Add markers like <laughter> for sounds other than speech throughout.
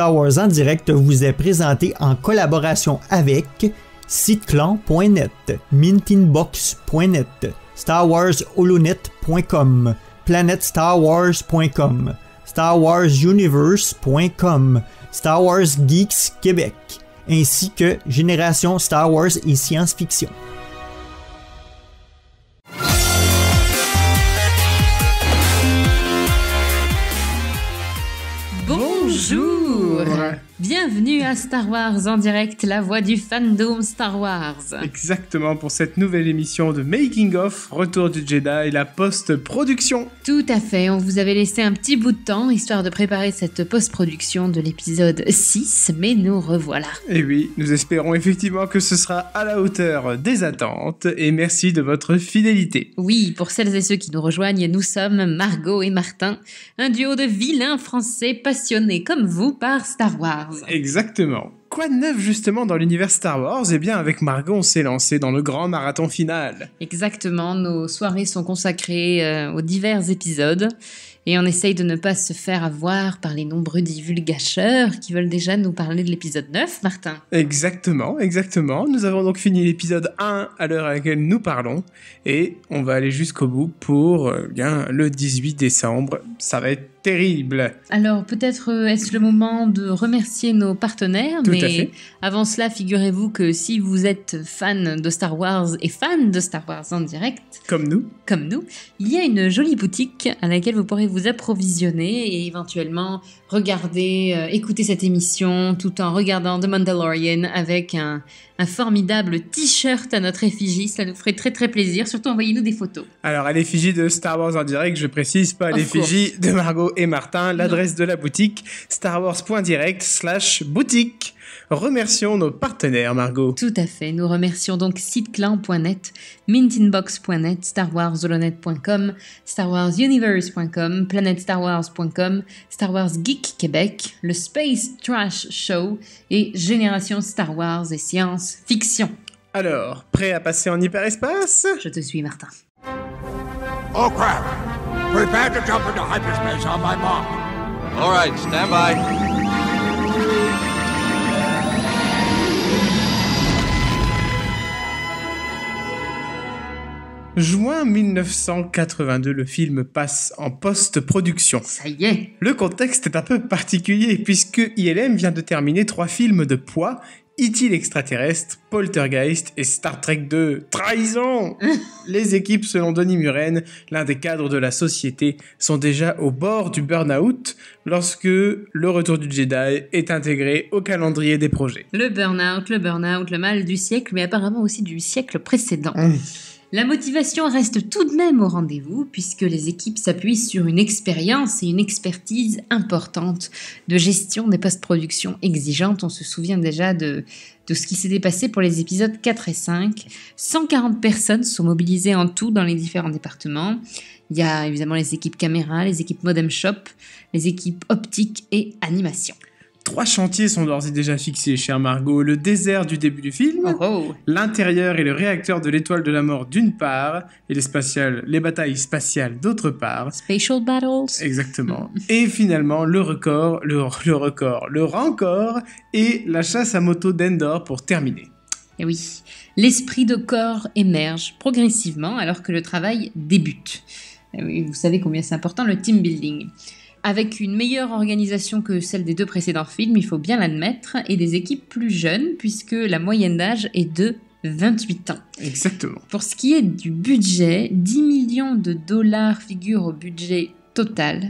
Star Wars en direct vous est présenté en collaboration avec siteclan.net, mintinbox.net, Star planetstarwars.com, starwarsuniverse.com, Star Wars Geeks Québec, ainsi que Génération Star Wars et Science Fiction. Bonjour Right. Bienvenue à Star Wars en direct, la voix du fandom Star Wars. Exactement pour cette nouvelle émission de Making of Retour du Jedi et la post-production. Tout à fait, on vous avait laissé un petit bout de temps histoire de préparer cette post-production de l'épisode 6, mais nous revoilà. Et eh oui, nous espérons effectivement que ce sera à la hauteur des attentes et merci de votre fidélité. Oui, pour celles et ceux qui nous rejoignent, nous sommes Margot et Martin, un duo de vilains français passionnés comme vous par Star Wars. Exactement. Quoi de neuf justement dans l'univers Star Wars Eh bien, avec Margot, on s'est lancé dans le grand marathon final. Exactement, nos soirées sont consacrées euh, aux divers épisodes et on essaye de ne pas se faire avoir par les nombreux divulgacheurs qui veulent déjà nous parler de l'épisode 9, Martin. Exactement, exactement. Nous avons donc fini l'épisode 1 à l'heure à laquelle nous parlons et on va aller jusqu'au bout pour euh, eh bien, le 18 décembre. Ça va être terrible. Alors peut-être euh, est-ce le moment de remercier nos partenaires, Tout mais à fait. avant cela, figurez-vous que si vous êtes fan de Star Wars et fan de Star Wars en direct, comme nous, comme nous, il y a une jolie boutique à laquelle vous pourrez vous approvisionner et éventuellement regarder, euh, écouter cette émission tout en regardant The Mandalorian avec un, formidable t-shirt à notre effigie. Ça nous ferait très très plaisir. Surtout envoyez-nous des photos. Alors à l'effigie de Star Wars en direct, je précise pas à l'effigie de Margot et Martin. L'adresse de la boutique starwars.direct slash boutique. Remercions nos partenaires, Margot. Tout à fait. Nous remercions donc siteclan.net, mintinbox.net, StarWarsZolonet.com, starwarsuniverse.com, planetstarwars.com, Star Wars Geek Québec, le Space Trash Show et Génération Star Wars et Science Fiction. Alors, prêt à passer en hyperespace Je te suis, Martin. Oh crap! Prepare to jump into hyperspace on my mark. All right, stand by. juin 1982, le film passe en post-production. Ça y est Le contexte est un peu particulier puisque ILM vient de terminer trois films de poids E.T. extraterrestre, Poltergeist et Star Trek 2. Trahison <laughs> Les équipes, selon Denis Muren, l'un des cadres de la société, sont déjà au bord du burn-out lorsque le retour du Jedi est intégré au calendrier des projets. Le burn-out, le burn-out, le mal du siècle, mais apparemment aussi du siècle précédent. Hum. La motivation reste tout de même au rendez-vous puisque les équipes s'appuient sur une expérience et une expertise importante de gestion des post-productions exigeantes. On se souvient déjà de, de ce qui s'est dépassé pour les épisodes 4 et 5. 140 personnes sont mobilisées en tout dans les différents départements. Il y a évidemment les équipes caméra, les équipes modem shop, les équipes optique et animation. Trois chantiers sont d'ores et déjà fixés, cher Margot. Le désert du début du film, oh, oh. l'intérieur et le réacteur de l'étoile de la mort d'une part, et les, les batailles spatiales d'autre part. Spatial battles. Exactement. <laughs> et finalement, le record, le, le record, le rencor et la chasse à moto d'Endor pour terminer. Et eh oui, l'esprit de corps émerge progressivement alors que le travail débute. Eh vous savez combien c'est important le team building avec une meilleure organisation que celle des deux précédents films, il faut bien l'admettre, et des équipes plus jeunes, puisque la moyenne d'âge est de 28 ans. Exactement. Pour ce qui est du budget, 10 millions de dollars figurent au budget total,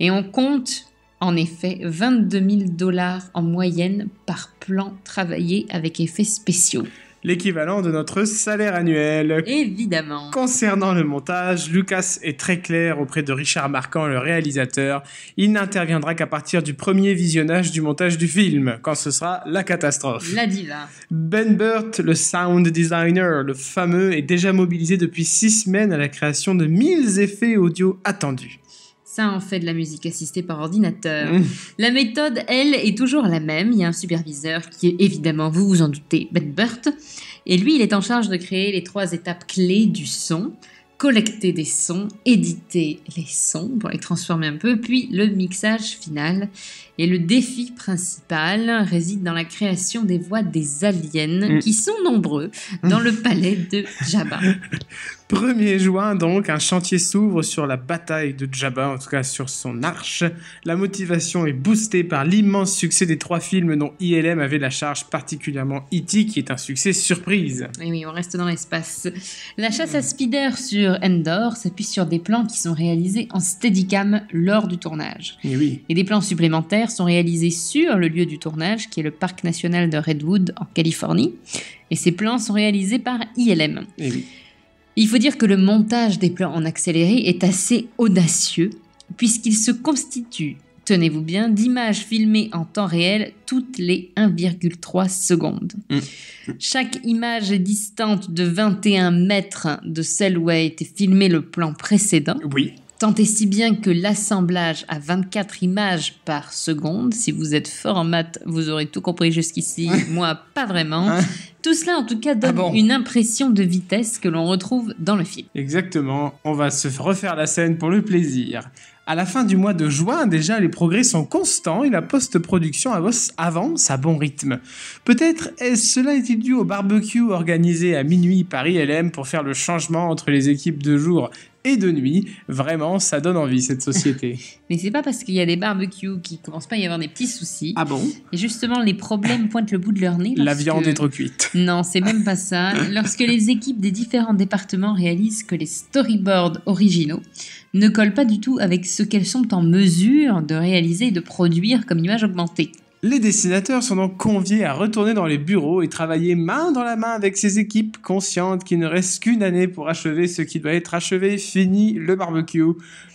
et on compte en effet 22 000 dollars en moyenne par plan travaillé avec effets spéciaux l'équivalent de notre salaire annuel. Évidemment. Concernant le montage, Lucas est très clair auprès de Richard Marquand, le réalisateur. Il n'interviendra qu'à partir du premier visionnage du montage du film, quand ce sera la catastrophe. La diva. Ben Burt, le sound designer, le fameux, est déjà mobilisé depuis six semaines à la création de 1000 effets audio attendus. Ça en fait de la musique assistée par ordinateur. Mmh. La méthode, elle, est toujours la même. Il y a un superviseur qui est évidemment, vous vous en doutez, Ben Burt. Et lui, il est en charge de créer les trois étapes clés du son collecter des sons, éditer les sons pour les transformer un peu, puis le mixage final. Et le défi principal réside dans la création des voix des aliens, mm. qui sont nombreux dans le palais de Jabba. 1er <laughs> juin, donc, un chantier s'ouvre sur la bataille de Jabba, en tout cas sur son arche. La motivation est boostée par l'immense succès des trois films dont ILM avait la charge, particulièrement E.T., qui est un succès surprise. Et oui, on reste dans l'espace. La chasse à Spider sur Endor s'appuie sur des plans qui sont réalisés en steadicam lors du tournage. Eh Et des plans supplémentaires sont réalisés sur le lieu du tournage, qui est le parc national de Redwood en Californie. Et ces plans sont réalisés par ILM. Eh Il faut dire que le montage des plans en accéléré est assez audacieux, puisqu'il se constitue, tenez-vous bien, d'images filmées en temps réel toutes les 1,3 secondes. Mmh. Chaque image est distante de 21 mètres de celle où a été filmé le plan précédent. Oui. Tant et si bien que l'assemblage à 24 images par seconde, si vous êtes fort en maths, vous aurez tout compris jusqu'ici, moi pas vraiment. tout cela en tout cas donne ah une impression de vitesse que l'on retrouve dans le film. Exactement, on va se refaire la scène pour le plaisir. À la fin du mois de juin, déjà, les progrès sont constants et la post-production avance à bon rythme. Peut-être est-ce cela dû au barbecue organisé à minuit par ILM pour faire le changement entre les équipes de jour et de nuit. Vraiment, ça donne envie cette société. <laughs> Mais c'est pas parce qu'il y a des barbecues qui commencent pas à y avoir des petits soucis. Ah bon Et justement, les problèmes pointent le bout de leur nez. La viande est trop cuite. <laughs> Non, c'est même pas ça. lorsque les équipes des différents départements réalisent que les storyboards originaux ne collent pas du tout avec ce qu'elles sont en mesure de réaliser et de produire comme image augmentée. Les dessinateurs sont donc conviés à retourner dans les bureaux et travailler main dans la main avec ces équipes, conscientes qu'il ne reste qu'une année pour achever ce qui doit être achevé, fini le barbecue.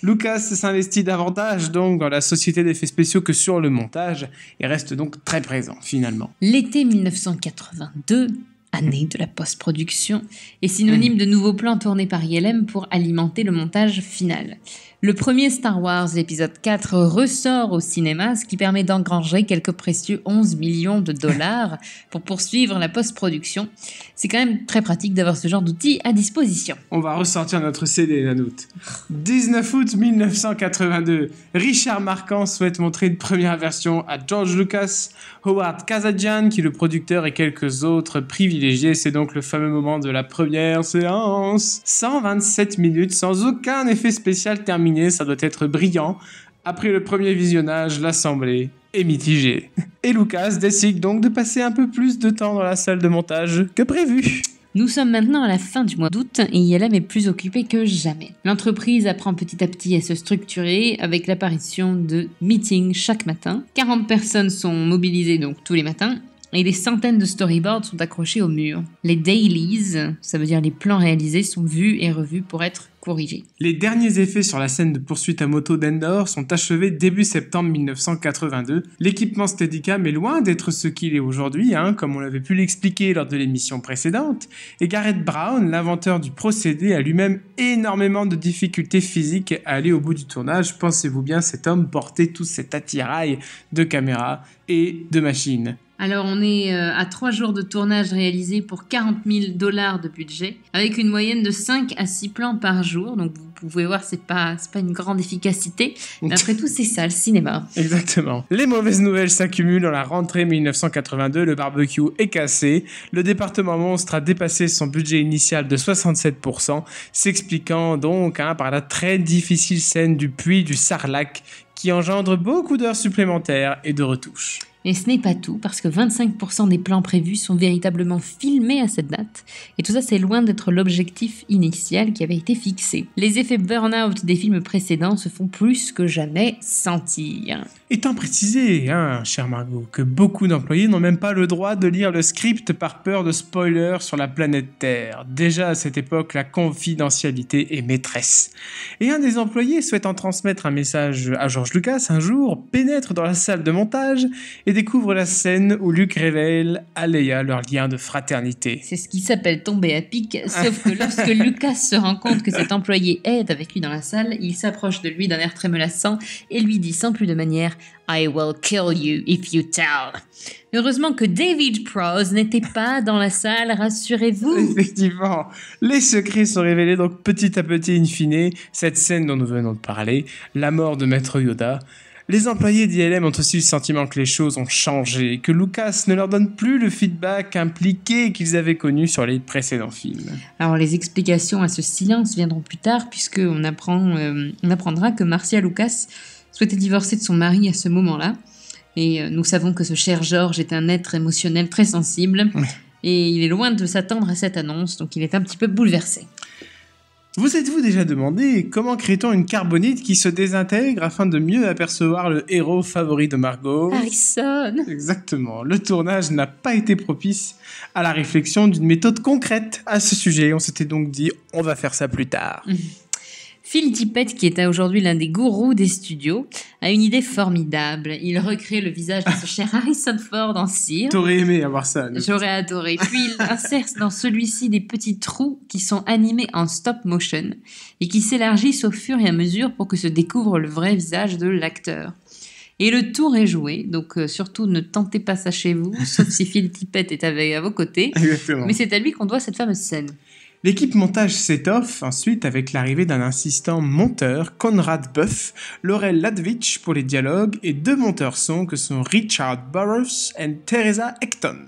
Lucas s'investit davantage donc dans la société d'effets spéciaux que sur le montage et reste donc très présent finalement. L'été 1982, année de la post-production, est synonyme mmh. de nouveaux plans tournés par ILM pour alimenter le montage final. Le premier Star Wars épisode 4 ressort au cinéma, ce qui permet d'engranger quelques précieux 11 millions de dollars pour poursuivre la post-production. C'est quand même très pratique d'avoir ce genre d'outils à disposition. On va ressortir notre CD, Nanoute. 19 août 1982, Richard Marquand souhaite montrer une première version à George Lucas, Howard Kazajan, qui le producteur, et quelques autres privilégiés. C'est donc le fameux moment de la première séance. 127 minutes sans aucun effet spécial terminé ça doit être brillant. Après le premier visionnage, l'assemblée est mitigée. <laughs> Et Lucas décide donc de passer un peu plus de temps dans la salle de montage que prévu. Nous sommes maintenant à la fin du mois d'août et Yelam est plus occupé que jamais. L'entreprise apprend petit à petit à se structurer avec l'apparition de meetings chaque matin. 40 personnes sont mobilisées donc tous les matins et des centaines de storyboards sont accrochés au mur. Les dailies, ça veut dire les plans réalisés, sont vus et revus pour être corrigés. Les derniers effets sur la scène de poursuite à moto d'Endor sont achevés début septembre 1982. L'équipement Steadicam est loin d'être ce qu'il est aujourd'hui, hein, comme on l'avait pu l'expliquer lors de l'émission précédente, et Garrett Brown, l'inventeur du procédé, a lui-même énormément de difficultés physiques à aller au bout du tournage. Pensez-vous bien, cet homme portait tout cet attirail de caméras et de machines. Alors on est euh, à trois jours de tournage réalisé pour 40 000 dollars de budget, avec une moyenne de 5 à 6 plans par jour. Donc vous pouvez voir, c'est pas, pas une grande efficacité. après tout, c'est ça, le cinéma. <laughs> Exactement. Les mauvaises nouvelles s'accumulent dans la rentrée 1982. Le barbecue est cassé. Le département monstre a dépassé son budget initial de 67%, s'expliquant donc hein, par la très difficile scène du puits du Sarlac qui engendre beaucoup d'heures supplémentaires et de retouches. Mais ce n'est pas tout, parce que 25% des plans prévus sont véritablement filmés à cette date, et tout ça c'est loin d'être l'objectif initial qui avait été fixé. Les effets burn-out des films précédents se font plus que jamais sentir. Étant précisé, hein, cher Margot, que beaucoup d'employés n'ont même pas le droit de lire le script par peur de spoilers sur la planète Terre. Déjà à cette époque, la confidentialité est maîtresse. Et un des employés souhaitant transmettre un message à George Lucas un jour pénètre dans la salle de montage découvre la scène où Luke révèle à Leia leur lien de fraternité. C'est ce qui s'appelle tomber à pic, <laughs> sauf que lorsque Lucas se rend compte que cet employé est avec lui dans la salle, il s'approche de lui d'un air très menaçant et lui dit sans plus de manière I will kill you if you tell. Heureusement que David Prowse n'était pas dans la salle, rassurez-vous. Effectivement, les secrets sont révélés donc petit à petit in fine, cette scène dont nous venons de parler, la mort de Maître Yoda, les employés d'ILM ont aussi le sentiment que les choses ont changé, que Lucas ne leur donne plus le feedback impliqué qu'ils avaient connu sur les précédents films. Alors les explications à ce silence viendront plus tard puisqu'on apprend, euh, on apprendra que Marcia Lucas souhaitait divorcer de son mari à ce moment-là. Et euh, nous savons que ce cher George est un être émotionnel très sensible. Et il est loin de s'attendre à cette annonce, donc il est un petit peu bouleversé. Vous êtes-vous déjà demandé comment crée-t-on une carbonite qui se désintègre afin de mieux apercevoir le héros favori de Margot Harrison Exactement. Le tournage n'a pas été propice à la réflexion d'une méthode concrète à ce sujet. On s'était donc dit, on va faire ça plus tard. <laughs> Phil Tippett, qui est aujourd'hui l'un des gourous des studios, a une idée formidable. Il recrée le visage de ce <laughs> cher Harrison Ford en cire. T'aurais aimé avoir ça. J'aurais adoré. Puis il insère dans celui-ci des petits trous qui sont animés en stop motion et qui s'élargissent au fur et à mesure pour que se découvre le vrai visage de l'acteur. Et le tour est joué, donc euh, surtout ne tentez pas ça chez vous, sauf si <laughs> Phil Tippett est à vos côtés. Mais c'est à lui qu'on doit cette fameuse scène. L'équipe montage s'étoffe ensuite avec l'arrivée d'un assistant monteur, Conrad Buff, Laurel Ladwich pour les dialogues et deux monteurs sons que sont Richard Burroughs et Teresa Ecton.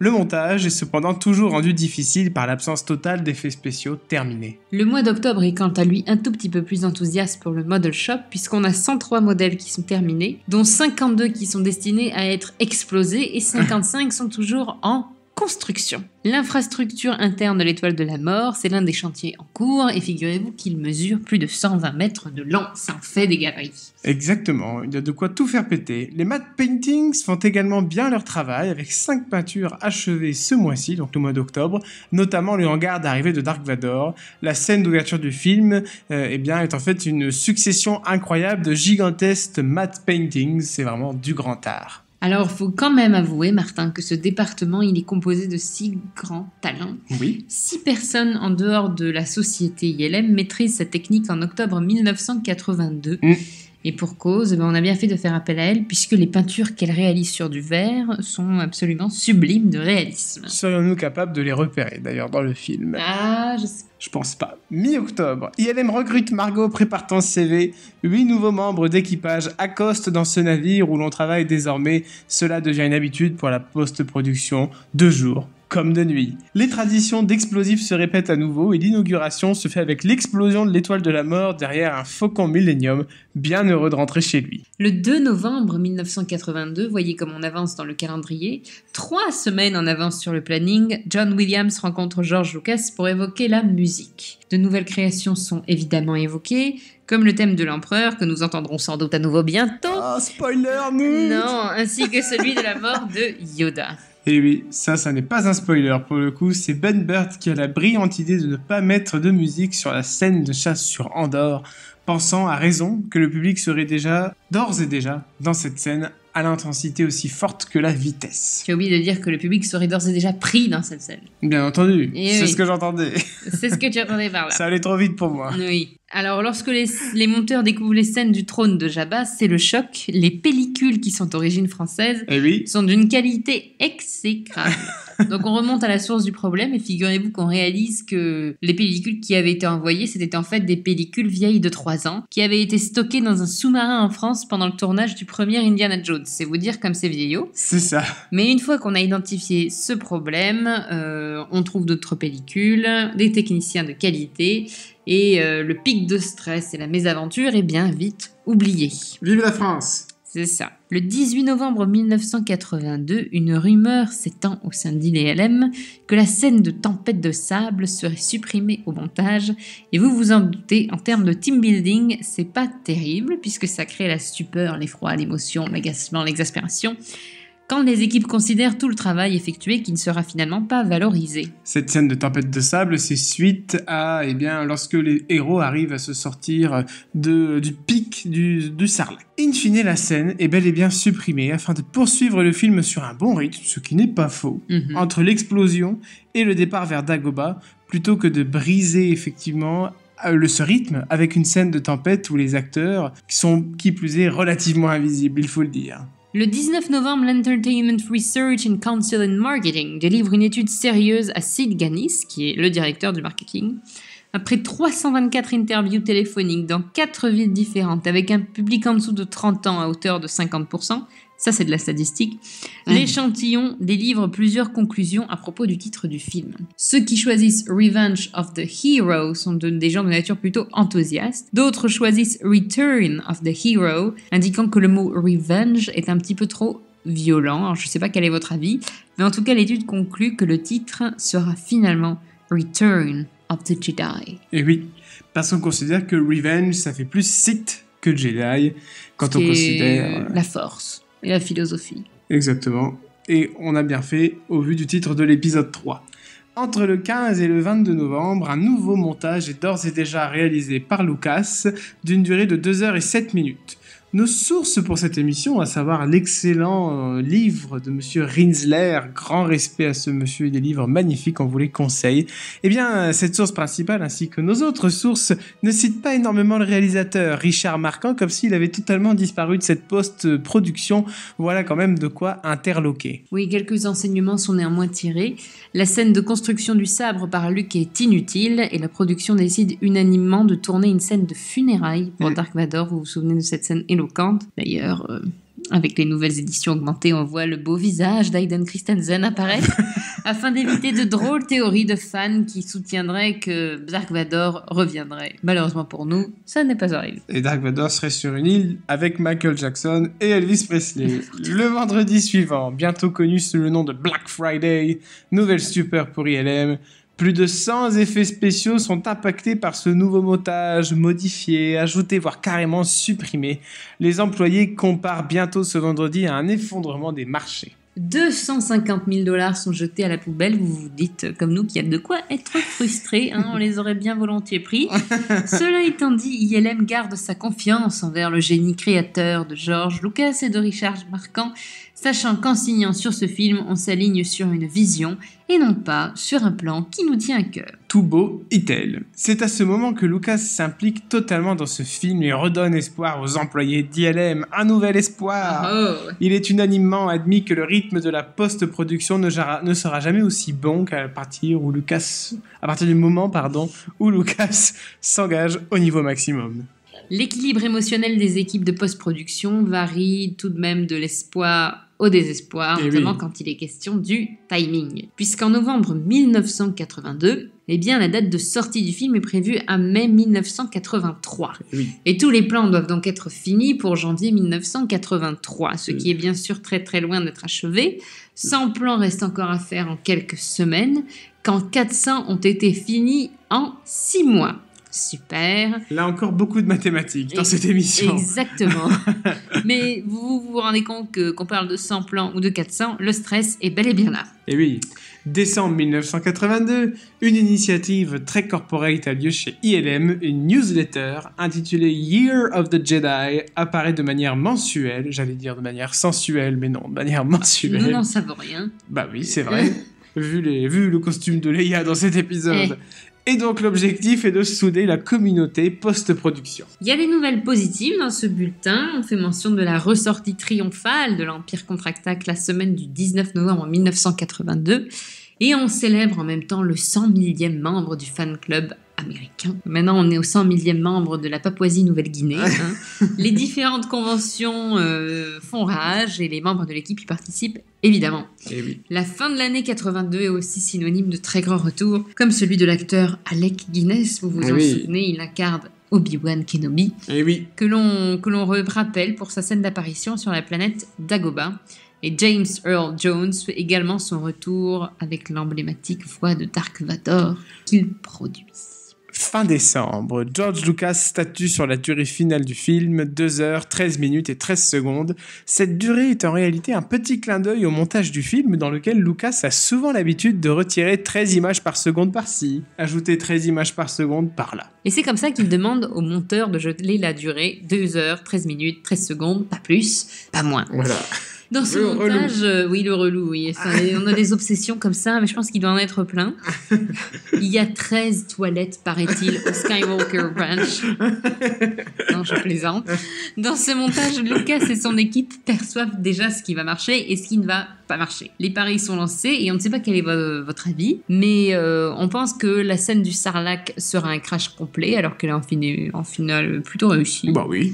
Le montage est cependant toujours rendu difficile par l'absence totale d'effets spéciaux terminés. Le mois d'octobre est quant à lui un tout petit peu plus enthousiaste pour le Model Shop puisqu'on a 103 modèles qui sont terminés, dont 52 qui sont destinés à être explosés et 55 sont toujours en construction. L'infrastructure interne de l'étoile de la mort, c'est l'un des chantiers en cours et figurez-vous qu'il mesure plus de 120 mètres de long. Ça fait des galeries. Exactement, il y a de quoi tout faire péter. Les matte paintings font également bien leur travail avec 5 peintures achevées ce mois-ci, donc le mois d'octobre, notamment le hangar d'arrivée de Dark Vador. La scène d'ouverture du film euh, eh bien, est en fait une succession incroyable de gigantesques matte paintings. C'est vraiment du grand art. Alors, il faut quand même avouer, Martin, que ce département, il est composé de six grands talents. Oui. Six personnes en dehors de la société ILM maîtrisent cette technique en octobre 1982. Et pour cause, ben, on a bien fait de faire appel à elle, puisque les peintures qu'elle réalise sur du verre sont absolument sublimes de réalisme. Serions-nous capables de les repérer, d'ailleurs, dans le film Ah, je sais. Je pense pas. Mi-octobre, ILM recrute Margot, prépare ton CV. Huit nouveaux membres d'équipage accostent dans ce navire où l'on travaille désormais. Cela devient une habitude pour la post-production. Deux jours comme de nuit. Les traditions d'explosifs se répètent à nouveau et l'inauguration se fait avec l'explosion de l'étoile de la mort derrière un faucon millénium, bien heureux de rentrer chez lui. Le 2 novembre 1982, voyez comme on avance dans le calendrier, trois semaines en avance sur le planning, John Williams rencontre George Lucas pour évoquer la musique. De nouvelles créations sont évidemment évoquées, comme le thème de l'empereur que nous entendrons sans doute à nouveau bientôt. Ah, spoiler, nous Non, ainsi que celui de la mort de Yoda. Et oui, ça, ça n'est pas un spoiler pour le coup, c'est Ben Burt qui a la brillante idée de ne pas mettre de musique sur la scène de chasse sur Andorre, pensant à raison que le public serait déjà, d'ores et déjà, dans cette scène à l'intensité aussi forte que la vitesse. J'ai oublié de dire que le public serait d'ores et déjà pris dans cette scène. Bien entendu, eh <laughs> c'est ce que j'entendais. C'est ce que tu entendais par là. Ça allait trop vite pour moi. Oui. Alors, lorsque les, monteurs découvrent les scènes du trône de Jabba, c'est le choc. Les pellicules qui sont d'origine française eh sont d'une qualité exécrable. <laughs> Donc on remonte à la source du problème et figurez-vous qu'on réalise que les pellicules qui avaient été envoyées, c'était en fait des pellicules vieilles de 3 ans qui avaient été stockées dans un sous-marin en France pendant le tournage du premier Indiana Jones. C'est vous dire comme c'est vieillot. C'est ça. Mais une fois qu'on a identifié ce problème, euh, on trouve d'autres pellicules, des techniciens de qualité et euh, le pic de stress et la mésaventure est bien vite oublié. Vive la France c'est ça. Le 18 novembre 1982, une rumeur s'étend au sein LM que la scène de Tempête de sable serait supprimée au montage, et vous vous en doutez, en termes de team building, c'est pas terrible, puisque ça crée la stupeur, l'effroi, l'émotion, l'agacement, l'exaspération les équipes considèrent tout le travail effectué qui ne sera finalement pas valorisé. Cette scène de tempête de sable, c'est suite à, eh bien, lorsque les héros arrivent à se sortir de, du pic du, sarlac. In fine, la scène est bel et bien supprimée afin de poursuivre le film sur un bon rythme, ce qui n'est pas faux, mhm. entre l'explosion et le départ vers Dagoba, plutôt que de briser effectivement euh, le, ce rythme avec une scène de tempête où les acteurs sont qui plus est relativement invisibles, il faut le dire. Le 19 novembre, l'Entertainment Research and Council and Marketing délivre une étude sérieuse à Sid Ganis, qui est le directeur du marketing. Après 324 interviews téléphoniques dans 4 villes différentes avec un public en dessous de 30 ans à hauteur de 50%, ça c'est de la statistique, l'échantillon délivre plusieurs conclusions à propos du titre du film. Ceux qui choisissent Revenge of the Hero sont des gens de nature plutôt enthousiastes. d'autres choisissent Return of the Hero, indiquant que le mot revenge est un petit peu trop violent, alors je ne sais pas quel est votre avis, mais en tout cas l'étude conclut que le titre sera finalement Return of the Jedi. Et eh oui, parce qu'on considère que Revenge, ça fait plus Sith que Jedi, quand on considère... Euh, la force et la philosophie. Exactement. Et on a bien fait au vu du titre de l'épisode 3. Entre le 15 et le 22 novembre, un nouveau montage est d'ores et déjà réalisé par Lucas d'une durée de 2 heures et 7 minutes nos sources pour cette émission, à savoir l'excellent euh, livre de Monsieur Rinsler, grand respect à ce monsieur, et des livres magnifiques, on vous les conseille. Eh bien, cette source principale ainsi que nos autres sources ne citent pas énormément le réalisateur Richard Marquand, comme s'il avait totalement disparu de cette post-production. Voilà quand même de quoi interloquer. Oui, quelques enseignements sont néanmoins tirés. La scène de construction du sabre par Luc est inutile et la production décide unanimement de tourner une scène de funérailles pour mm. Dark Vador. Vous vous souvenez de cette scène D'ailleurs, euh, avec les nouvelles éditions augmentées, on voit le beau visage d'Aiden Christensen apparaître <laughs> afin d'éviter de drôles théories de fans qui soutiendraient que Dark Vador reviendrait. Malheureusement pour nous, ça n'est pas arrivé. Et Dark Vador serait sur une île avec Michael Jackson et Elvis Presley. <laughs> le vendredi suivant, bientôt connu sous le nom de Black Friday, nouvelle super pour ILM, plus de 100 effets spéciaux sont impactés par ce nouveau montage, modifié, ajouté, voire carrément supprimé. Les employés comparent bientôt ce vendredi à un effondrement des marchés. 250 000 dollars sont jetés à la poubelle. Vous vous dites, comme nous, qu'il y a de quoi être frustré. Hein, on les aurait bien volontiers pris. <laughs> Cela étant dit, ILM garde sa confiance envers le génie créateur de George Lucas et de Richard Marquand, sachant qu'en signant sur ce film, on s'aligne sur une vision et non pas sur un plan qui nous tient à cœur. Tout beau et tel. C'est à ce moment que Lucas s'implique totalement dans ce film et redonne espoir aux employés d'ILM, un nouvel espoir. Oh, Il est unanimement admis que le rythme de la post-production ne, ne, sera jamais aussi bon qu'à partir où Lucas, à partir du moment pardon, où Lucas <laughs> s'engage au niveau maximum. L'équilibre émotionnel des équipes de post-production varie tout de même de l'espoir au désespoir, eh notamment quand il est question du timing. Puisqu'en novembre 1982, eh bien, la date de sortie du film est prévue à mai 1983. Et tous les plans doivent donc être finis pour janvier 1983, ce mm. qui est bien sûr très très loin d'être achevé. 100 plans restent encore à faire en quelques semaines, quand 400 ont été finis en 6 mois. Super. Là encore, beaucoup de mathématiques dans cette émission. Exactement. <laughs> Mais vous, vous rendez compte que qu'on parle de 100 plans ou de 400, le stress est bel et bien là. Et eh oui. Décembre 1982, une initiative très corporate a lieu chez ILM, une newsletter intitulée Year of the Jedi apparaît de manière mensuelle, j'allais dire de manière sensuelle, mais non, de manière mensuelle. Non, n'en ça rien. Bah oui, c'est vrai. <laughs> vu, les, vu le costume de Leia dans cet épisode. Eh, et donc l'objectif est de souder la communauté post-production. Il y a des nouvelles positives dans ce bulletin. On fait mention de la ressortie triomphale de l'Empire Contractac la semaine du 19 novembre 1982. Et on célèbre en même temps le 100 millième membre du fan club américain. Maintenant, on est au 100 millième membre de la Papouasie-Nouvelle-Guinée. Hein. les différentes conventions euh, font rage et les membres de l'équipe y participent évidemment. Eh la fin de l'année 82 est aussi synonyme de très grands retours, comme celui de l'acteur Alec Guinness, vous vous eh en souvenez, il incarne Obi-Wan Kenobi, eh oui. que l'on rappelle pour sa scène d'apparition sur la planète Dagoba. Et James Earl Jones fait également son retour avec l'emblématique voix de Dark Vador qu'il produit fin décembre. George Lucas statue sur la durée finale du film, 2h, 13 minutes et 13 secondes. Cette durée est en réalité un petit clin d'œil au montage du film dans lequel Lucas a souvent l'habitude de retirer 13 images par seconde par-ci, ajouter 13 images par seconde par-là. Et c'est comme ça qu'il demande au monteur de geler la durée, 2h, 13 minutes, 13 secondes, pas plus, pas moins. Voilà dans ce montage. Euh, oui, le relou, oui. Ah. on a des obsessions comme ça, mais je pense qu'il doit en être plein. <laughs> Il y a 13 toilettes, paraît-il, au Skywalker Ranch. <laughs> Non, je plaisante. Dans ce montage, Lucas et son équipe perçoivent déjà ce qui va marcher et ce qui ne va pas marcher. Les paris sont lancés et on ne sait pas quel est votre avis, mais euh, on pense que la scène du Sarlacc sera un crash complet, alors qu'elle est en finale plutôt réussie. Bah oui.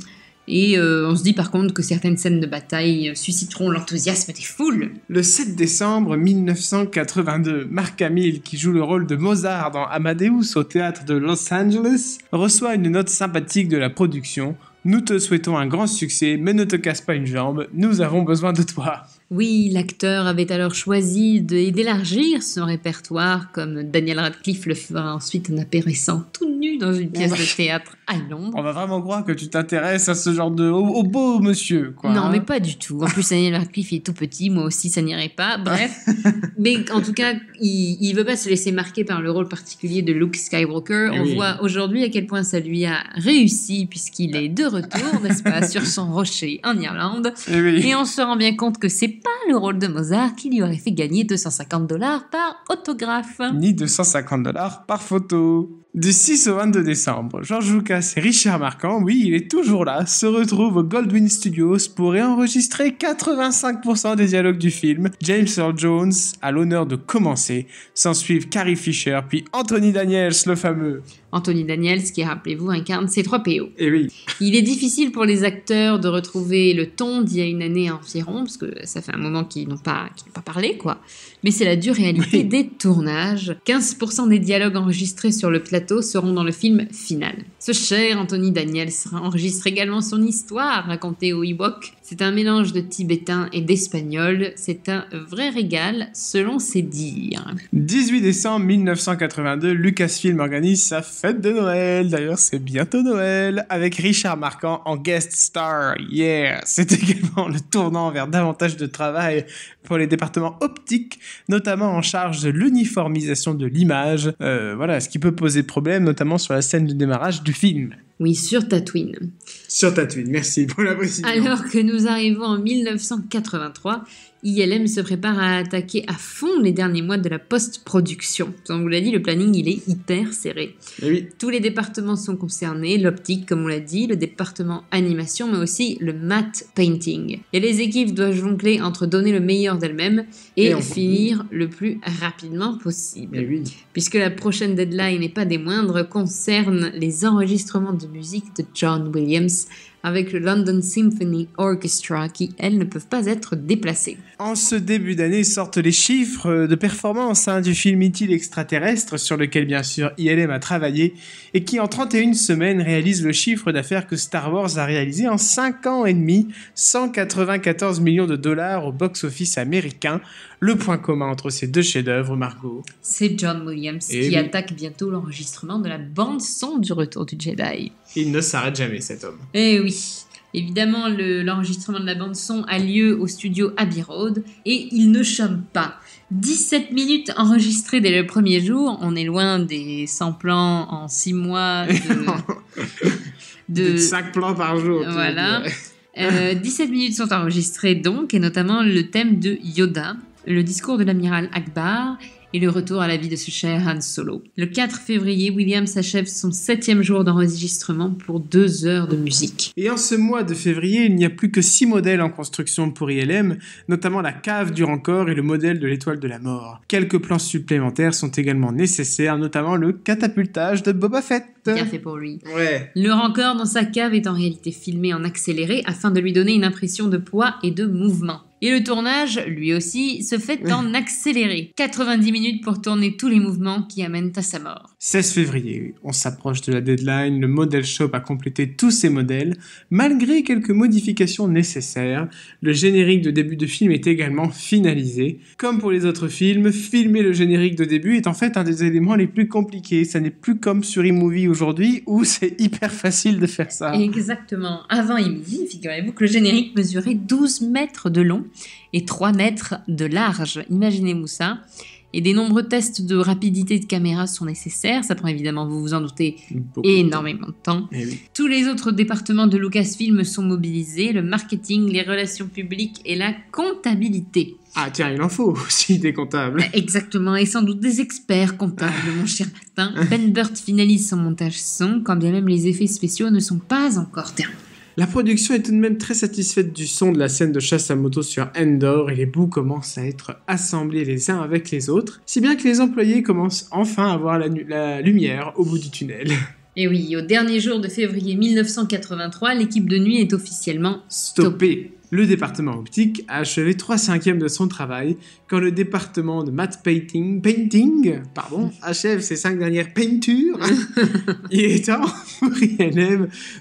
Et euh, on se dit par contre que certaines scènes de bataille euh, susciteront l'enthousiasme des foules. Le 7 décembre 1982, Marc amil qui joue le rôle de Mozart dans Amadeus au théâtre de Los Angeles, reçoit une note sympathique de la production. Nous te souhaitons un grand succès, mais ne te casse pas une jambe, nous avons besoin de toi. Oui, l'acteur avait alors choisi d'élargir son répertoire, comme Daniel Radcliffe le fera ensuite en apparaissant tout nu dans une pièce de théâtre. On va vraiment croire que tu t'intéresses à ce genre de. au, beau monsieur, quoi. Non, mais hein. pas du tout. En plus, Daniel Radcliffe est tout petit, moi aussi, ça n'irait pas. Bref. <laughs> mais en tout cas, il ne veut pas se laisser marquer par le rôle particulier de Luke Skywalker. Eh on voit aujourd'hui à quel point ça lui a réussi, puisqu'il est de retour, n'est-ce pas, sur son <laughs> rocher en Irlande. Eh Et, on se rend bien compte que c'est pas le rôle de Mozart qui lui aurait fait gagner 250 dollars par autographe. Ni 250 dollars par photo. Du 6 au 22 décembre, George Lucas et Richard Marquand, oui, il est toujours là, se retrouvent au Goldwyn Studios pour réenregistrer 85% des dialogues du film. James Earl Jones a l'honneur de commencer, s'en suivent Carrie Fisher, puis Anthony Daniels, le fameux. Anthony Daniels, qui, rappelez-vous, incarne ces trois PO. Et eh oui. Il est difficile pour les acteurs de retrouver le ton d'il y a une année environ, parce que ça fait un moment qu'ils n'ont pas, pas parlé, quoi mais c'est la dure réalité des tournages. 15% des dialogues enregistrés sur le plateau seront dans le film final. Ce cher Anthony Daniels enregistre également son histoire racontée au Ewok c'est un mélange de tibétain et d'espagnol. C'est un vrai régal, selon ses dires. 18 décembre 1982, Lucasfilm organise sa fête de Noël. D'ailleurs, c'est bientôt Noël. Avec Richard Marquand en guest star. Yeah! C'est <laughs> également le tournant vers davantage de travail pour les départements optiques, notamment en charge de l'uniformisation de l'image. Euh, voilà, ce qui peut poser problème, notamment sur la scène de démarrage du film. Oui, sur Tatooine. Sur Tatooine, merci pour la précision. Alors que nous arrivons en 1983 ILM se prépare à attaquer à fond les derniers mois de la post-production. Comme vous l'a dit, le planning il est hyper serré. Eh Tous les départements sont concernés, l'optique comme on l'a dit, le département animation, mais aussi le matte painting. Et les équipes doivent jongler entre donner le meilleur d'elles-mêmes et, en finir le plus rapidement possible. Eh Puisque la prochaine deadline et pas des moindres, concerne les enregistrements de musique de John Williams avec le London Symphony Orchestra qui, elles, ne peuvent pas être déplacées. En ce début d'année sortent les chiffres de performance hein, du film Itil Extraterrestre sur lequel bien sûr ILM a travaillé et qui en 31 semaines réalise le chiffre d'affaires que Star Wars a réalisé en 5 ans et demi, 194 millions de dollars au box-office américain. Le point commun entre ces deux chefs-d'œuvre, Margot C'est John Williams eh qui attaque bientôt l'enregistrement de la bande son du Retour du Jedi. Il ne s'arrête jamais cet homme. Et eh oui, oui. Évidemment, l'enregistrement de la bande-son a lieu au studio Abbey Road et il ne chôme pas. 17 minutes enregistrées dès le premier jour, on est loin des 100 plans en 6 mois de. <laughs> <laughs> de... 5 plans par jour. Voilà. 17 euh, minutes sont enregistrées donc, et notamment le thème de Yoda, le discours de l'amiral Akbar et le retour à la vie de ce cher Han Solo. Le 4 février, Williams achève son septième jour d'enregistrement pour deux heures de musique. Et en ce mois de février, il n'y a plus que six modèles en construction pour ILM, notamment la cave du Rancor et le modèle de l'étoile de la mort. Quelques plans supplémentaires sont également nécessaires, notamment le catapultage de Boba Fett. Bien fait pour lui. Ouais. Le Rancor dans sa cave est en réalité filmé en accéléré afin de lui donner une impression de poids et de mouvement. Et le tournage, lui aussi, se fait en accéléré. 90 minutes pour tourner tous les mouvements qui amènent à sa mort. 16 février, on s'approche de la deadline, le Model Shop a complété tous ses modèles, malgré quelques modifications nécessaires, le générique de début de film est également finalisé. Comme pour les autres films, filmer le générique de début est en fait un des éléments les plus compliqués, ça n'est plus comme sur eMovie aujourd'hui où <laughs> c'est hyper facile de faire ça. Exactement, avant eMovie, figurez-vous que le générique mesurait 12 mètres de long et 3 mètres de large, imaginez-vous ça. Et des nombreux tests de rapidité de caméra sont nécessaires. Ça prend évidemment, vous vous en doutez, énormément de temps. Eh Tous les autres départements de Lucasfilm sont mobilisés le marketing, les relations publiques et la comptabilité. Ah tiens, il en faut aussi des comptables. Bah, exactement, et sans doute des experts comptables, mon cher Martin. <laughs> Ben Burt finalise son montage son, quand bien même les effets spéciaux ne sont pas encore terminés. La production est tout de même très satisfaite du son de la scène de chasse à moto sur Endor et les bouts commencent à être assemblés les uns avec les autres, si bien que les employés commencent enfin à voir la, lumière au bout du tunnel. <laughs> Et oui, au dernier jour de février 1983, l'équipe de nuit est officiellement stoppée. Le département optique a achevé 3 cinquièmes de son travail, quand le département de matte painting, painting pardon, achève ses cinq dernières peintures. <laughs> et est temps pour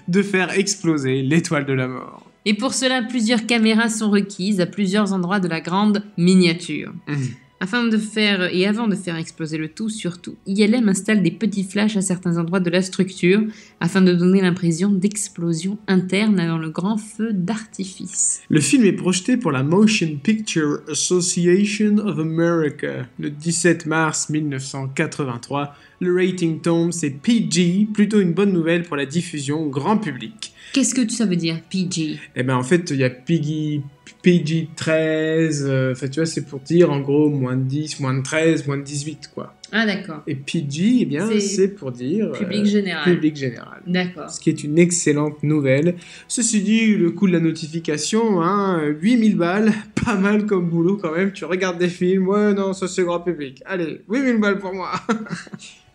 de faire exploser l'étoile de la mort. Et pour cela, plusieurs caméras sont requises à plusieurs endroits de la grande miniature. Hum. Afin de faire et avant de faire exploser le tout, surtout, ILM installe des petits flashs à certains endroits de la structure afin de donner l'impression d'explosion interne dans le grand feu d'artifice. Le film est projeté pour la Motion Picture Association of America le 17 mars 1983. Le rating tombe, c'est PG, plutôt une bonne nouvelle pour la diffusion au grand public. Qu'est-ce que ça veut dire, PG Eh ben en fait, il y a Piggy, PG13, euh, tu vois, c'est pour dire en gros moins de 10, moins de 13, moins de 18, quoi. Ah d'accord. Et PG, eh bien c'est pour dire... Public général. Euh, public général. D'accord. Ce qui est une excellente nouvelle. Ceci dit, le coût de la notification, hein, 8000 balles, <laughs> pas mal comme boulot quand même, tu regardes des films, ouais non, ça c'est grand public. Allez, 8000 balles pour moi <laughs>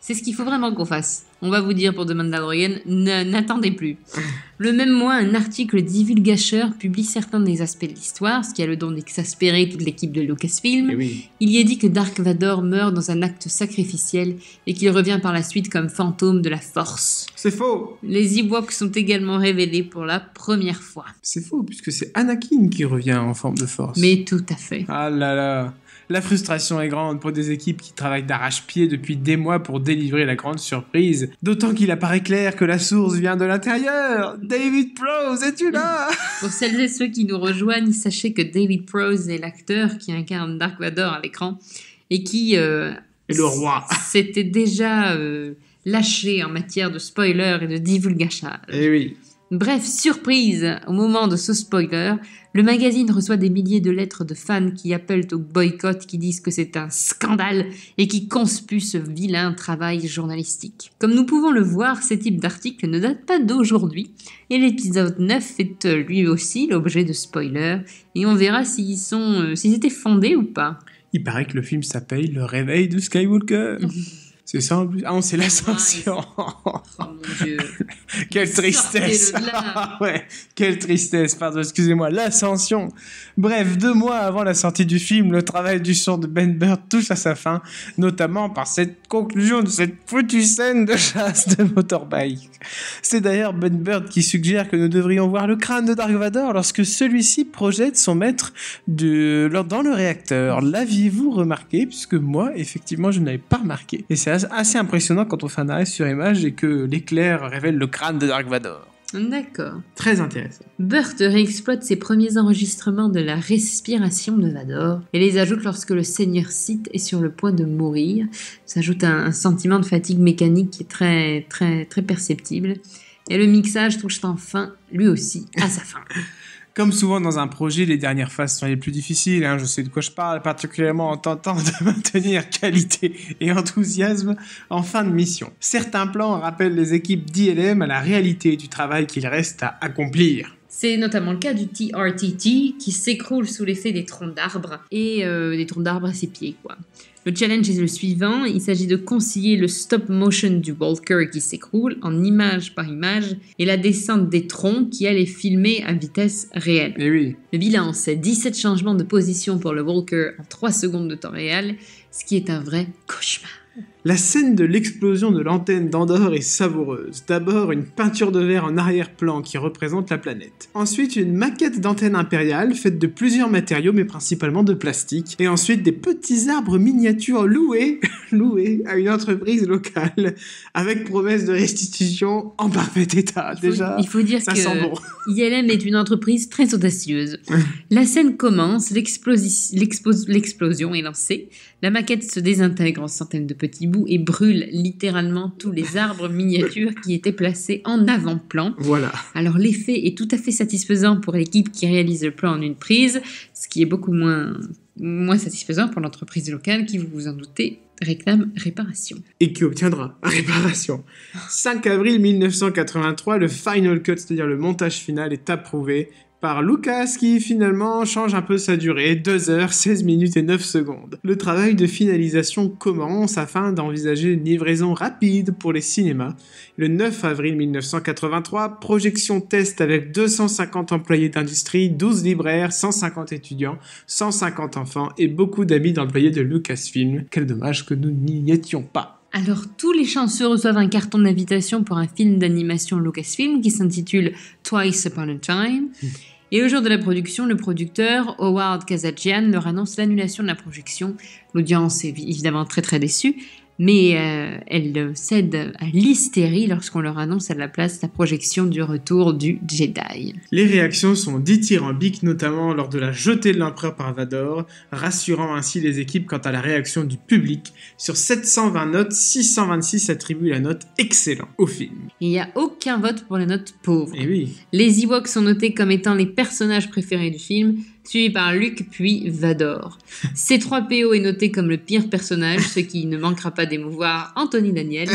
C'est ce qu'il faut vraiment qu'on fasse. On va vous dire pour The Mandalorian, n'attendez plus. Le même mois, un article divulgateur publie certains des aspects de l'histoire, ce qui a le don d'exaspérer toute l'équipe de Lucasfilm. Eh Il y est dit que Dark Vador meurt dans un acte sacrificiel et qu'il revient par la suite comme fantôme de la Force. C'est faux Les Ewoks sont également révélés pour la première fois. C'est faux, puisque c'est Anakin qui revient en forme de Force. Mais tout à fait. Ah là là la frustration est grande pour des équipes qui travaillent d'arrache-pied depuis des mois pour délivrer la grande surprise. D'autant qu'il apparaît clair que la source vient de l'intérieur. David Prose, es-tu là <laughs> Pour celles et ceux qui nous rejoignent, sachez que David Prose est l'acteur qui incarne Dark Vador à l'écran et qui euh, le roi C'était déjà euh, lâché en matière de spoiler et de divulgachage. Eh oui. Bref, surprise au moment de ce spoiler, le magazine reçoit des milliers de lettres de fans qui appellent au boycott, qui disent que c'est un scandale et qui conspuent ce vilain travail journalistique. Comme nous pouvons le voir, ces types d'articles ne datent pas d'aujourd'hui et l'épisode 9 est euh, lui aussi l'objet de spoilers et on verra s'ils euh, s'ils étaient fondés ou pas. Il paraît que le film s'appelle Le réveil de Skywalker. <laughs> C'est ça en plus Ah, c'est l'ascension oh, <laughs> Quelle tristesse <laughs> ouais, Quelle tristesse, pardon, excusez-moi, l'ascension Bref, deux mois avant la sortie du film, le travail du son de Ben Bird touche à sa fin, notamment par cette conclusion de cette foutue scène de chasse de motorbike. C'est d'ailleurs Ben Bird qui suggère que nous devrions voir le crâne de Dark Vador lorsque celui-ci projette son maître dans le réacteur. L'aviez-vous remarqué Puisque moi, effectivement, je n'avais pas remarqué. Et c'est assez impressionnant quand on fait un arrêt sur image et que l'éclair révèle le crâne de Dark Vador. D'accord. Très intéressant. Burt réexploite ses premiers enregistrements de la respiration de Vador et les ajoute lorsque le seigneur Sith est sur le point de mourir. S'ajoute un, un, sentiment de fatigue mécanique qui est très, très, très perceptible. Et le mixage touche enfin, lui aussi, à sa fin. <laughs> Comme souvent dans un projet, les dernières phases sont les plus difficiles. Hein. je sais de quoi je parle, particulièrement en tentant de <laughs> maintenir qualité et enthousiasme en fin de mission. Certains plans rappellent les équipes d'ILM à la réalité du travail qu'il reste à accomplir. C'est notamment le cas du TRTT qui s'écroule sous l'effet des troncs d'arbres et euh, des troncs d'arbres à ses pieds, quoi. Le challenge est le suivant, il s'agit de concilier le stop motion du walker qui s'écroule en image par image et la descente des troncs qui allait filmer à vitesse réelle. Eh le bilan, c'est 17 changements de position pour le walker en 3 secondes de temps réel, ce qui est un vrai cauchemar. La scène de l'explosion de l'antenne d'Andorre est savoureuse. D'abord une peinture de verre en arrière-plan qui représente la planète. Ensuite une maquette d'antenne impériale faite de plusieurs matériaux mais principalement de plastique. Et ensuite des petits arbres miniatures loués, <laughs> loués à une entreprise locale avec promesse de restitution en parfait état. Déjà, il faut, dire ça que sent bon. ILM est une entreprise très audacieuse. la scène commence, l'explosion est lancée, la maquette se désintègre en centaines de petits et brûle littéralement tous les arbres miniatures qui étaient placés en avant-plan. Voilà. Alors l'effet est tout à fait satisfaisant pour l'équipe qui réalise le plan en une prise, ce qui est beaucoup moins, moins satisfaisant pour l'entreprise locale qui, vous vous en doutez, réclame réparation. Et qui obtiendra <laughs> réparation. 5 avril 1983, le final cut, c'est-à-dire le montage final, est approuvé par Lucas qui finalement change un peu sa durée, 2 heures, 16 minutes et 9 secondes. Le travail de finalisation commence afin d'envisager une livraison rapide pour les cinémas. Le 9 avril 1983, projection test avec 250 employés d'industrie, 12 libraires, 150 étudiants, 150 enfants et beaucoup d'amis d'employés de Lucasfilm. Quel dommage que nous n'y étions pas. Alors tous les chanceux reçoivent un carton d'invitation pour un film d'animation Lucasfilm qui s'intitule Twice Upon a Time. Hmm. Et au jour de la production, le producteur Howard Kazajian leur annonce l'annulation de la projection. L'audience est évidemment très très déçue, mais euh, elles cèdent à l'hystérie lorsqu'on leur annonce à la place la projection du retour du Jedi. Les réactions sont dithyrambiques, notamment lors de la jetée de l'empereur par Vador, rassurant ainsi les équipes quant à la réaction du public. Sur 720 notes, 626 attribuent la note excellent au film. Il n'y a aucun vote pour les note pauvre. Eh les Ewoks sont notés comme étant les personnages préférés du film, suivi par Luc puis Vador. c 3 PO est noté comme le pire personnage, ce qui ne manquera pas d'émouvoir Anthony Daniels.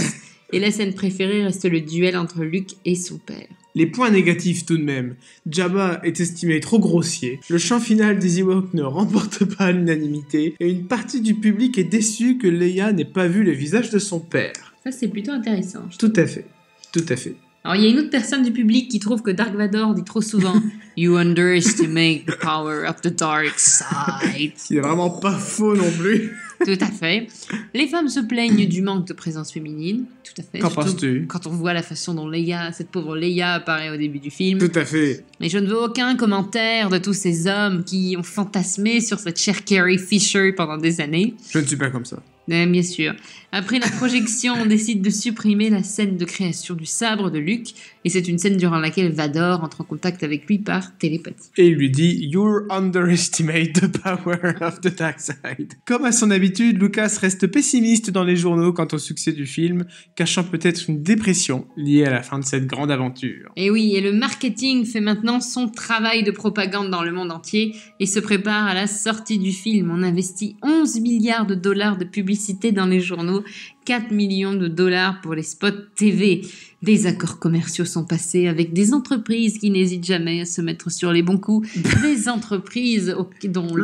Et la scène préférée reste le duel entre Luc et son père. Les points négatifs tout de même. Jabba est estimé trop grossier, le champ final des Ewoks ne remporte pas l'unanimité, et une partie du public est déçue que Leia n'ait pas vu le visage de son père. Ça c'est plutôt intéressant. Tout à fait, tout à fait. Alors, il y a une autre personne du public qui trouve que Dark Vador dit trop souvent <laughs> You underestimate the power of the dark side. C'est vraiment pas faux non plus. tout à fait. Les femmes se plaignent du manque de présence féminine. Tout à fait. Qu'en penses-tu Quand on voit la façon dont Leia, cette pauvre Leia apparaît au début du film. Tout à fait. Mais je ne veux aucun commentaire de tous ces hommes qui ont fantasmé sur cette chère Carrie Fisher pendant des années. Je ne suis pas comme ça. Mais bien sûr. Après la projection, on décide de supprimer la scène de création du sabre de Luke, et c'est une scène durant laquelle Vador entre en contact avec lui par télépathie. Et il lui dit You're underestimate the power of the dark side. Comme à son habitude, Lucas reste pessimiste dans les journaux quant au succès du film, cachant peut-être une dépression liée à la fin de cette grande aventure. Et oui, et le marketing fait maintenant son travail de propagande dans le monde entier et se prépare à la sortie du film. On investit 11 milliards de dollars de publicité dans les journaux 4 millions de dollars pour les spots TV. Des accords commerciaux sont passés avec des entreprises qui n'hésitent jamais à se mettre sur les bons coups. <laughs> Des entreprises dont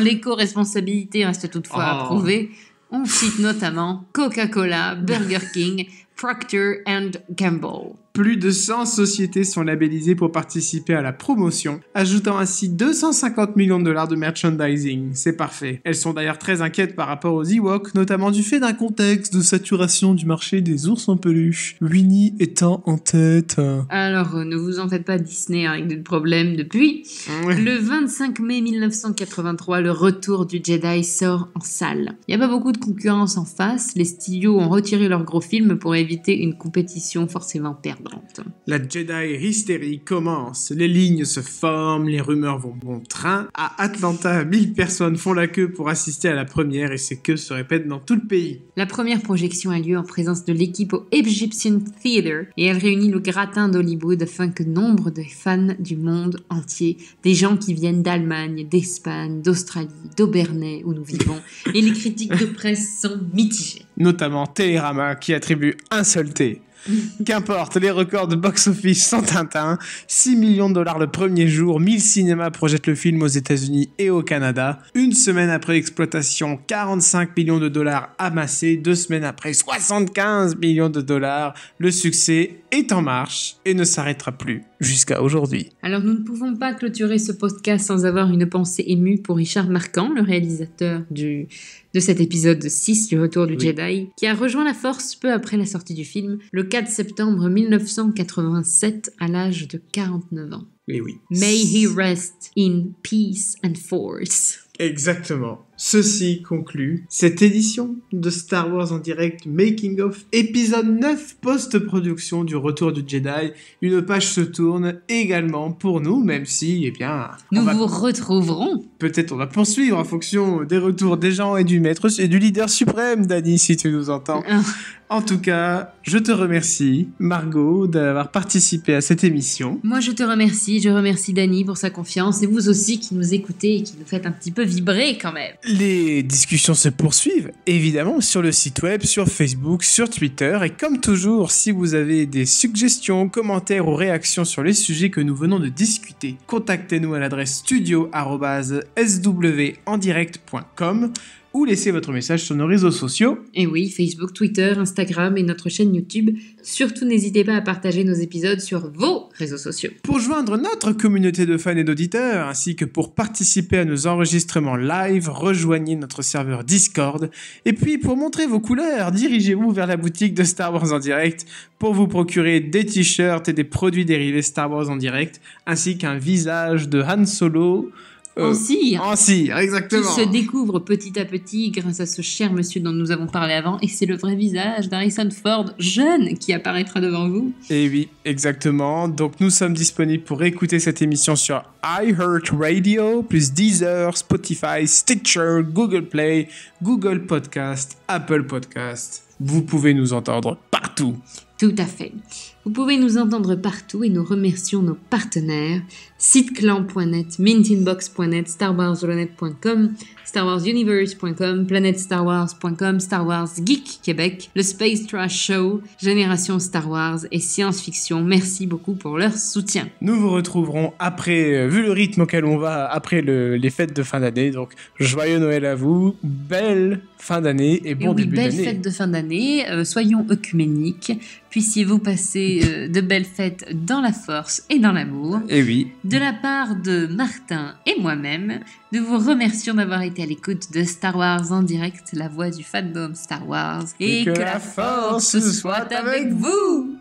l'éco-responsabilité reste toutefois à oh. prouver. On cite notamment Coca-Cola, Burger King, Procter and Gamble. Plus de 100 sociétés sont labellisées pour participer à la promotion, ajoutant ainsi 250 millions de dollars de merchandising. C'est parfait. Elles sont d'ailleurs très inquiètes par rapport aux Ewoks, notamment du fait d'un contexte de saturation du marché des ours en peluche. Winnie étant en tête. Euh, Alors, euh, ne vous en faites pas, Disney, avec des problèmes depuis. Le 25 mai 1983, le retour du Jedi sort en salle. Il n'y a pas beaucoup de concurrence en face, les studios ont retiré leurs gros films pour éviter une compétition forcément perdue. La Jedi hystérie commence, les lignes se forment, les rumeurs vont bon train. À Atlanta, 1000 personnes font la queue pour assister à la première et ces queues se répètent dans tout le pays. La première projection a lieu en présence de l'équipe au Egyptian Theater et elle réunit le gratin d'Hollywood afin que nombre de fans du monde entier, des gens qui viennent d'Allemagne, d'Espagne, d'Australie, d'Aubernais où nous vivons, et les critiques de presse sont mitigées. Notamment Télérama qui attribue un seul thé. <laughs> Qu'importe, les records de box-office sont tintin 6 millions de dollars le premier jour, 1000 cinémas projettent le film aux États-Unis et au Canada. Une semaine après l'exploitation, 45 millions de dollars amassés. Deux semaines après, 75 millions de dollars. Le succès est en marche et ne s'arrêtera plus jusqu'à aujourd'hui. Alors nous ne pouvons pas clôturer ce podcast sans avoir une pensée émue pour Richard Marquand, le réalisateur du, de cet épisode 6 du Retour du Jedi, qui a rejoint la force peu après la sortie du film, le 4 septembre 1987, à l'âge de 49 ans. Oui, oui. May he rest in peace and force. Exactement. Ceci conclut cette édition de Star Wars en direct Making of épisode 9 post-production du Retour du Jedi. Une page se tourne également pour nous, même si, eh bien... Nous vous retrouverons. Peut-être on va poursuivre en fonction des retours des gens et du maître et du leader suprême, Dani, si tu nous entends. Ah. en tout cas, je te remercie, Margot, d'avoir participé à cette émission. Moi, je te remercie. Je remercie Dani pour sa confiance et vous aussi qui nous écoutez et qui nous faites un petit peu vibrer quand même. Les discussions se poursuivent, évidemment, sur le site web, sur Facebook, sur Twitter, et comme toujours, si vous avez des suggestions, commentaires ou réactions sur les sujets que nous venons de discuter, contactez-nous à l'adresse studio.swendirect.com ou laissez votre message sur nos réseaux sociaux. Et oui, Facebook, Twitter, Instagram et notre chaîne YouTube. Surtout n'hésitez pas à partager nos épisodes sur vos réseaux sociaux. Pour joindre notre communauté de fans et d'auditeurs, ainsi que pour participer à nos enregistrements live, rejoignez notre serveur Discord. Et puis pour montrer vos couleurs, dirigez-vous vers la boutique de Star Wars en direct pour vous procurer des t-shirts et des produits dérivés Star Wars en direct, ainsi qu'un visage de Han Solo euh, en cire. En cire, exactement. Qui se découvre petit à petit grâce à ce cher monsieur dont nous avons parlé avant. Et c'est le vrai visage d'Harrison Ford, jeune, qui apparaîtra devant vous. Et oui, exactement. Donc nous sommes disponibles pour écouter cette émission sur iHeartRadio, plus Deezer, Spotify, Stitcher, Google Play, Google Podcast, Apple Podcast. Vous pouvez nous entendre partout. Tout à fait. Vous pouvez nous entendre partout et nous remercions nos partenaires siteclan.net, mintinbox.net, starwarsronet.com, starwarsuniverse.com, planetstarwars.com, Star Wars Geek Québec, le Space Trash Show, Génération Star Wars et Science Fiction. Merci beaucoup pour leur soutien. Nous vous retrouverons après, euh, vu le rythme auquel on va, après les fêtes de fin d'année. Donc, joyeux Noël à vous, belle fin d'année et bon début d'année. Belle fête de fin d'année, euh, soyons œcuméniques, Puissiez-vous passer euh, de belles fêtes dans la force et dans l'amour. Et eh oui. De la part de Martin et moi-même, nous vous remercions d'avoir été à l'écoute de Star Wars en direct, la voix du fandom Star Wars. Et, que, la force soit avec vous.